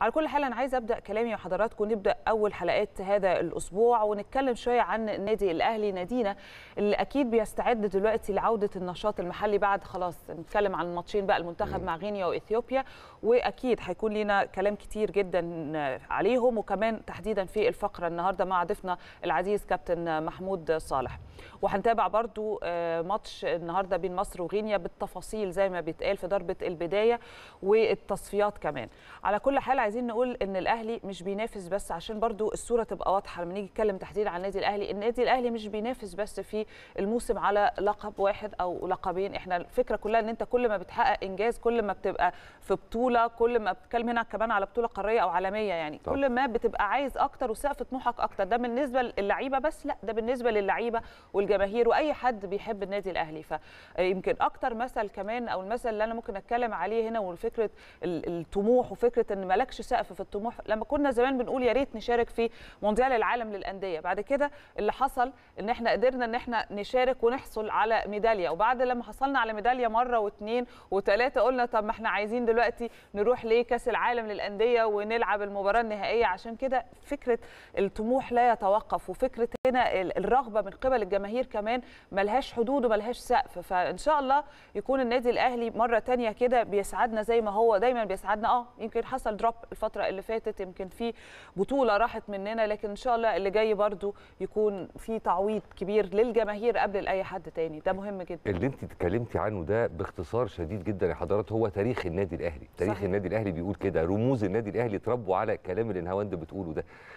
على كل حال انا عايزه ابدا كلامي مع حضراتكم نبدا اول حلقات هذا الاسبوع ونتكلم شويه عن النادي الاهلي نادينا اللي اكيد بيستعد دلوقتي لعوده النشاط المحلي بعد خلاص نتكلم عن الماتشين بقى المنتخب مع غينيا واثيوبيا واكيد هيكون لينا كلام كتير جدا عليهم وكمان تحديدا في الفقره النهارده مع ضيفنا العزيز كابتن محمود صالح وهنتابع برضو آه، ماتش النهارده بين مصر وغينيا بالتفاصيل زي ما بيتقال في ضربه البدايه والتصفيات كمان على كل حال عايزين نقول ان الاهلي مش بينافس بس عشان برضو الصوره تبقى واضحه لما نيجي نتكلم تحديدا عن النادي الاهلي النادي الاهلي مش بينافس بس في الموسم على لقب واحد او لقبين احنا الفكره كلها ان انت كل ما بتحقق انجاز كل ما بتبقى في بطوله كل ما بتكلم هنا كمان على بطوله قاريه او عالميه يعني طب. كل ما بتبقى عايز اكتر وسقف طموحك اكتر ده بالنسبه للعيبه بس لا ده بالنسبه للعيبه وال والجماهير واي حد بيحب النادي الاهلي فيمكن اكتر مثل كمان او المثل اللي انا ممكن اتكلم عليه هنا وفكره الطموح وفكره ان مالكش سقف في الطموح لما كنا زمان بنقول يا ريت نشارك في مونديال العالم للانديه بعد كده اللي حصل ان احنا قدرنا ان احنا نشارك ونحصل على ميداليه وبعد لما حصلنا على ميداليه مره واثنين وثلاثه قلنا طب ما احنا عايزين دلوقتي نروح لكاس العالم للانديه ونلعب المباراه النهائيه عشان كده فكره الطموح لا يتوقف وفكره هنا الرغبه من قبل الجماهير جماهير كمان ملهاش حدود وملهاش سقف فان شاء الله يكون النادي الاهلي مره ثانيه كده بيسعدنا زي ما هو دايما بيسعدنا اه يمكن حصل دروب الفتره اللي فاتت يمكن في بطوله راحت مننا لكن ان شاء الله اللي جاي برده يكون في تعويض كبير للجماهير قبل لاي حد تاني ده مهم جدا اللي انت اتكلمتي عنه ده باختصار شديد جدا يا حضرات هو تاريخ النادي الاهلي تاريخ صحيح. النادي الاهلي بيقول كده رموز النادي الاهلي اتربوا على الكلام اللي نهاوند بتقوله ده